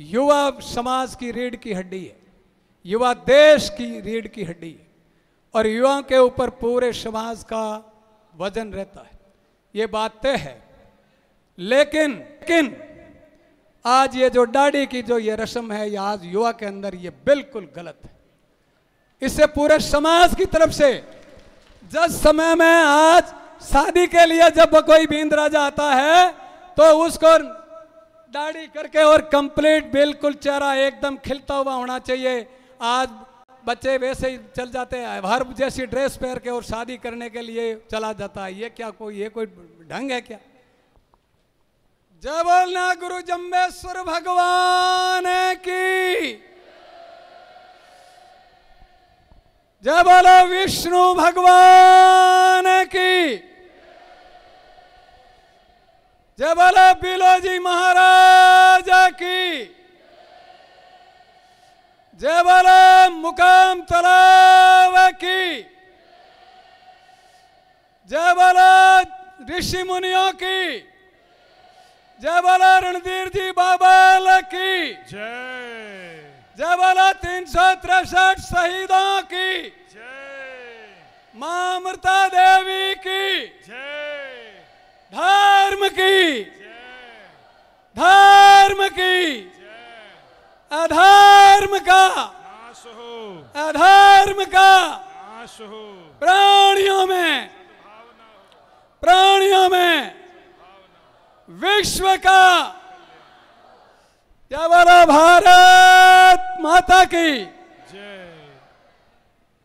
युवा समाज की रीढ़ की हड्डी है युवा देश की रीढ़ की हड्डी है और युवाओं के ऊपर पूरे समाज का वजन रहता है ये बात तय है लेकिन किन आज ये जो डाडी की जो ये रस्म है ये आज युवा के अंदर ये बिल्कुल गलत है इससे पूरे समाज की तरफ से जिस समय में आज शादी के लिए जब कोई बींद राजा आता है तो उसको दाढ़ी करके और कंप्लीट बिल्कुल चेहरा एकदम खिलता हुआ होना चाहिए आज बच्चे वैसे ही चल जाते हैं हर जैसी ड्रेस पहन के और शादी करने के लिए चला जाता है ये क्या कोई ये कोई ढंग है क्या जय बोलना गुरु जम्बेश्वर भगवान की जय बोलो विष्णु भगवान की जय बोले जी महाराज की जय बोले मुकाम तलाव की जय बोले ऋषि मुनियों की जय बोले रणधीर जी बाबा की जय जय बोले तीन सौ तिरसठ शहीदों की जय मां अमृता देवी की जय धर्म की धर्म की अधर्म का अधर्म का प्राणियों में प्राणियों में विश्व का जय भारत माता की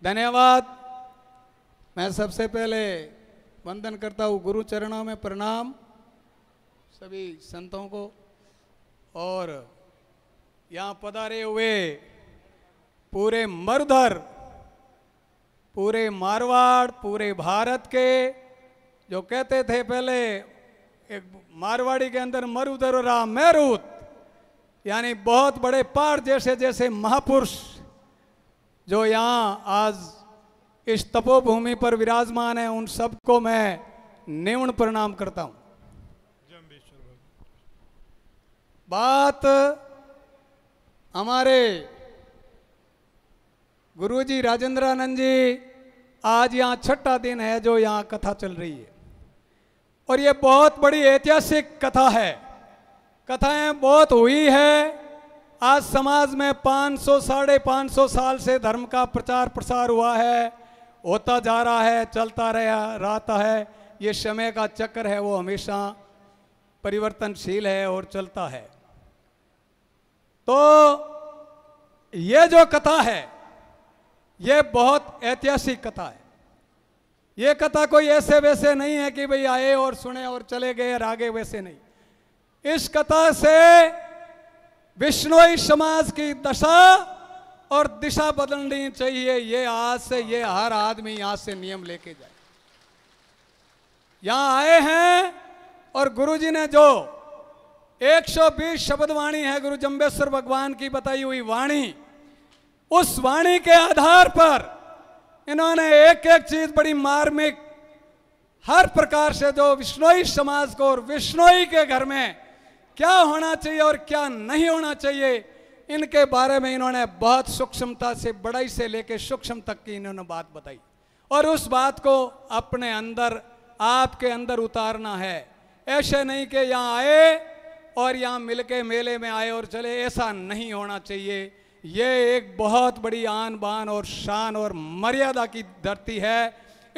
धन्यवाद मैं सबसे पहले वंदन करता हूँ गुरु चरणों में प्रणाम सभी संतों को और यहाँ पधारे हुए पूरे मरुधर पूरे मारवाड़ पूरे भारत के जो कहते थे पहले एक मारवाड़ी के अंदर मरुधर राम मैरूत यानी बहुत बड़े पार जैसे जैसे महापुरुष जो यहाँ आज इस तपोभूमि पर विराजमान है उन सबको मैं निम्न प्रणाम करता हूं बात हमारे गुरुजी जी राजेंद्रानंद जी आज यहाँ छठा दिन है जो यहाँ कथा चल रही है और ये बहुत बड़ी ऐतिहासिक कथा है कथाएं बहुत हुई है आज समाज में 500 सौ साढ़े पाँच साल से धर्म का प्रचार प्रसार हुआ है होता जा रहा है चलता रहा रहता है ये समय का चक्कर है वो हमेशा परिवर्तनशील है और चलता है तो ये जो कथा है ये बहुत ऐतिहासिक कथा है ये कथा कोई ऐसे वैसे नहीं है कि भाई आए और सुने और चले गए और आगे वैसे नहीं इस कथा से विष्णोई समाज की दशा और दिशा बदलनी चाहिए ये आज से ये हर आदमी यहां से नियम लेके जाए यहां आए हैं और गुरुजी ने जो 120 शब्द वाणी है गुरु जम्बेश्वर भगवान की बताई हुई वाणी उस वाणी के आधार पर इन्होंने एक एक चीज बड़ी मार्मिक हर प्रकार से जो विष्णोई समाज को और विष्णोई के घर में क्या होना चाहिए और क्या नहीं होना चाहिए इनके बारे में इन्होंने बहुत सूक्ष्मता से बड़ाई से लेकर सूक्ष्म तक की इन्होंने बात बताई और उस बात को अपने अंदर आपके अंदर उतारना है ऐसे नहीं कि यहाँ आए और यहाँ मिलके मेले में आए और चले ऐसा नहीं होना चाहिए ये एक बहुत बड़ी आन बान और शान और मर्यादा की धरती है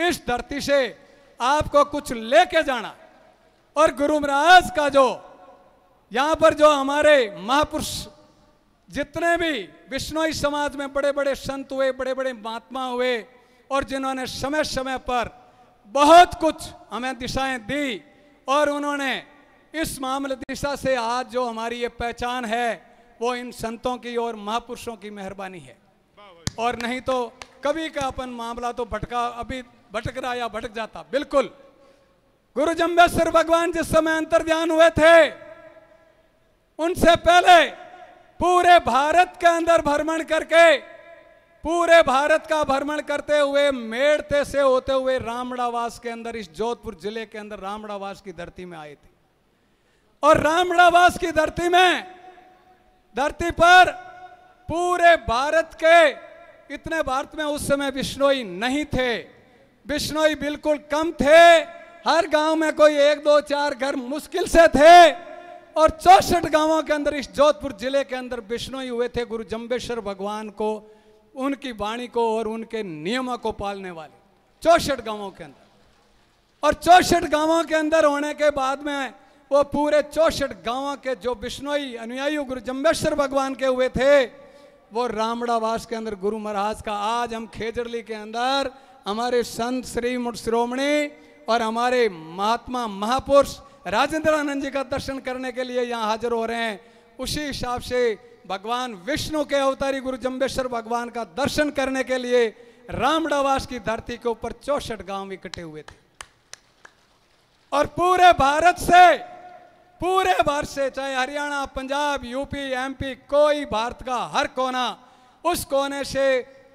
इस धरती से आपको कुछ लेके जाना और गुरु महाराज का जो यहाँ पर जो हमारे महापुरुष जितने भी विष्णोई समाज में बड़े बड़े संत हुए बड़े बड़े महात्मा हुए और जिन्होंने समय समय पर बहुत कुछ हमें दिशाएं दी और उन्होंने इस मामले दिशा से आज जो हमारी ये पहचान है वो इन संतों की और महापुरुषों की मेहरबानी है और नहीं तो कभी का अपन मामला तो भटका अभी भटक रहा या भटक जाता बिल्कुल गुरु जम्बेश्वर भगवान जिस समय अंतर ध्यान हुए थे उनसे पहले पूरे भारत के अंदर भ्रमण करके पूरे भारत का भ्रमण करते हुए मेड़ते से होते हुए रामड़ावास के अंदर इस जोधपुर जिले के अंदर रामड़ावास की धरती में आए थे और रामड़ावास की धरती में धरती पर पूरे भारत के इतने भारत में उस समय बिश्नोई नहीं थे बिश्नोई बिल्कुल कम थे हर गांव में कोई एक दो चार घर मुश्किल से थे और चौसठ गांवों के अंदर इस जोधपुर जिले के अंदर बिश्नोई हुए थे गुरु जम्बेश्वर भगवान को उनकी वाणी को और उनके नियमों को पालने वाले चौसठ गांवों के अंदर और चौसठ गांवों के अंदर होने के बाद में वो पूरे चौसठ गांवों के जो बिश्नोई अनुयायी गुरु जम्बेश्वर भगवान के हुए थे वो रामड़ावास के अंदर गुरु महाराज का आज हम खेजरली के अंदर हमारे संत श्री मुठ श्रोमणी और हमारे महात्मा महापुरुष राजेंद्र आनंद जी का दर्शन करने के लिए यहाँ हाजिर हो रहे हैं उसी हिसाब से भगवान विष्णु के अवतारी गुरु जम्बेश्वर भगवान का दर्शन करने के लिए रामडावास की धरती के ऊपर चौसठ गांव इकट्ठे हुए थे और पूरे भारत से पूरे भारत से चाहे हरियाणा पंजाब यूपी एमपी कोई भारत का हर कोना उस कोने से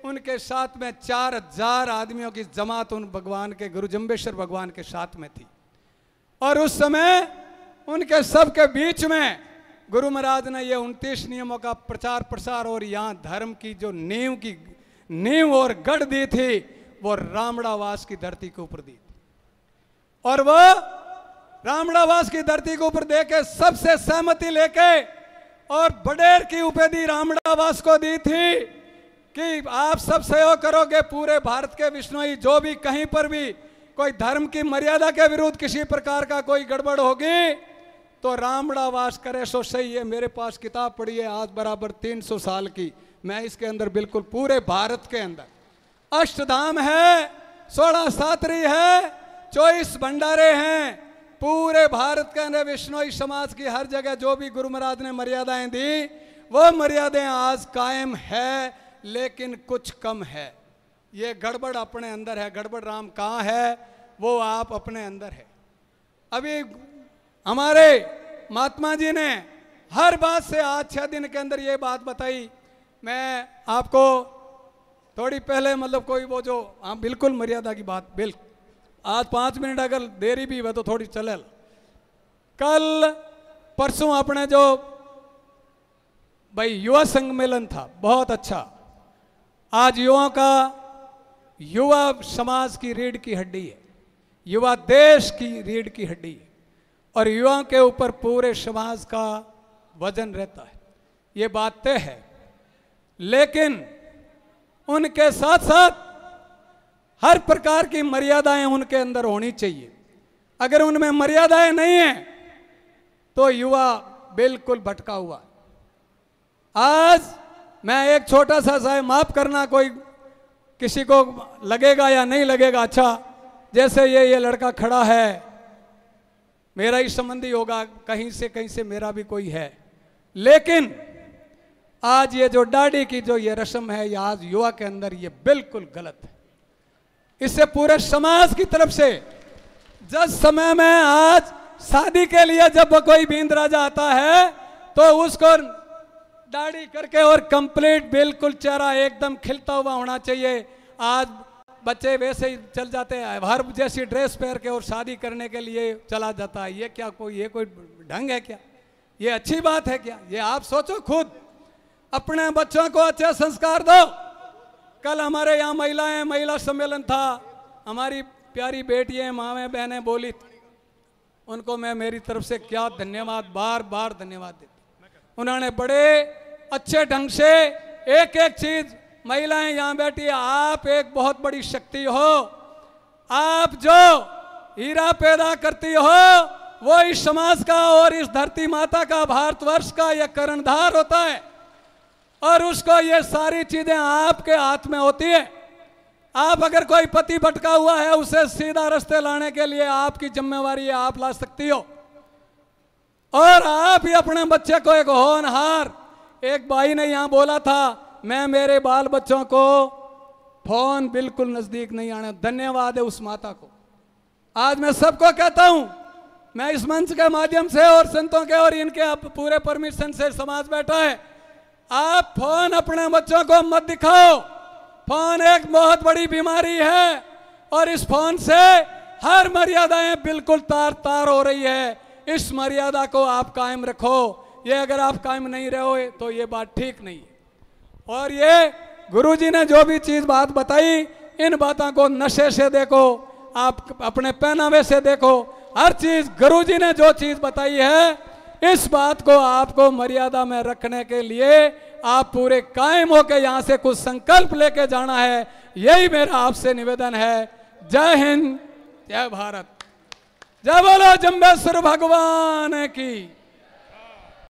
उनके साथ में चार हजार आदमियों की जमात उन भगवान के गुरु जम्बेश्वर भगवान के साथ में थी और उस समय उनके सबके बीच में गुरु महाराज ने ये उनतीस नियमों का प्रचार प्रसार और यहाँ धर्म की जो नींव की नींव और गढ़ दी थी वो रामड़ावास की धरती के ऊपर दी थी और वो रामड़ावास की धरती के ऊपर दे के सबसे सहमति लेके और बडेर की उपेदी रामड़ावास को दी थी कि आप सब सहयोग करोगे पूरे भारत के विष्णु जो भी कहीं पर भी कोई धर्म की मर्यादा के विरुद्ध किसी प्रकार का कोई गड़बड़ होगी तो रामड़ा वास करे सो सही है मेरे पास किताब पड़ी है आज बराबर 300 साल की मैं इसके अंदर बिल्कुल पूरे भारत के अंदर अष्टधाम है सोलह सात्री है चौबीस भंडारे हैं पूरे भारत के अंदर विष्णोई समाज की हर जगह जो भी गुरु महाराज ने मर्यादाएं दी वो मर्यादाएं आज कायम है लेकिन कुछ कम है ये गड़बड़ अपने अंदर है गड़बड़ राम कहाँ है वो आप अपने अंदर है अभी हमारे महात्मा जी ने हर बात से आज छः दिन के अंदर ये बात बताई मैं आपको थोड़ी पहले मतलब कोई वो जो हाँ बिल्कुल मर्यादा की बात बिल्कुल आज पाँच मिनट अगर देरी भी हुआ तो थोड़ी चले कल परसों अपने जो भाई युवा सम्मेलन था बहुत अच्छा आज युवाओं का युवा समाज की रीढ़ की हड्डी है युवा देश की रीढ़ की हड्डी है और युवाओं के ऊपर पूरे समाज का वजन रहता है ये बात तय है लेकिन उनके साथ साथ हर प्रकार की मर्यादाएं उनके अंदर होनी चाहिए अगर उनमें मर्यादाएं नहीं है तो युवा बिल्कुल भटका हुआ आज मैं एक छोटा सा साहब माफ करना कोई किसी को लगेगा या नहीं लगेगा अच्छा जैसे ये ये लड़का खड़ा है मेरा ही संबंधी होगा कहीं से कहीं से मेरा भी कोई है लेकिन आज ये जो डाडी की जो ये रस्म है या आज युवा के अंदर ये बिल्कुल गलत है इससे पूरे समाज की तरफ से जिस समय में आज शादी के लिए जब कोई बींद राजा आता है तो उसको दाढ़ी करके और कंप्लीट बिल्कुल चेहरा एकदम खिलता हुआ होना चाहिए आज बच्चे वैसे ही चल जाते हैं हर जैसी ड्रेस पहन के और शादी करने के लिए चला जाता है ये क्या कोई ये कोई ढंग है क्या ये अच्छी बात है क्या ये आप सोचो खुद अपने बच्चों को अच्छे संस्कार दो कल हमारे यहाँ महिलाएं महिला सम्मेलन था हमारी प्यारी बेटियां मावे बहने बोली उनको मैं मेरी तरफ से क्या धन्यवाद बार बार धन्यवाद देता उन्होंने बड़े अच्छे ढंग से एक एक चीज महिलाएं यहां बैठी आप एक बहुत बड़ी शक्ति हो आप जो हीरा पैदा करती हो वो इस समाज का और इस धरती माता का भारतवर्ष का यह कर्णधार होता है और उसको ये सारी चीजें आपके हाथ में होती है आप अगर कोई पति भटका हुआ है उसे सीधा रास्ते लाने के लिए आपकी जिम्मेवारी है आप ला सकती हो और आप ही अपने बच्चे को एक होनहार एक भाई ने यहाँ बोला था मैं मेरे बाल बच्चों को फोन बिल्कुल नज़दीक नहीं आने धन्यवाद है उस माता को आज मैं सबको कहता हूं मैं इस मंच के माध्यम से और संतों के और इनके आप पूरे परमिशन से समाज बैठा है आप फोन अपने बच्चों को मत दिखाओ फोन एक बहुत बड़ी बीमारी है और इस फोन से हर मर्यादाएं बिल्कुल तार तार हो रही है इस मर्यादा को आप कायम रखो ये अगर आप कायम नहीं रहो तो ये बात ठीक नहीं है और ये गुरुजी ने जो भी चीज बात बताई इन बातों को नशे से देखो आप अपने पहनावे से देखो हर चीज गुरुजी ने जो चीज बताई है इस बात को आपको मर्यादा में रखने के लिए आप पूरे कायम होकर यहाँ से कुछ संकल्प लेके जाना है यही मेरा आपसे निवेदन है जय हिंद जय भारत जय बोलो जम्बेश्वर भगवान की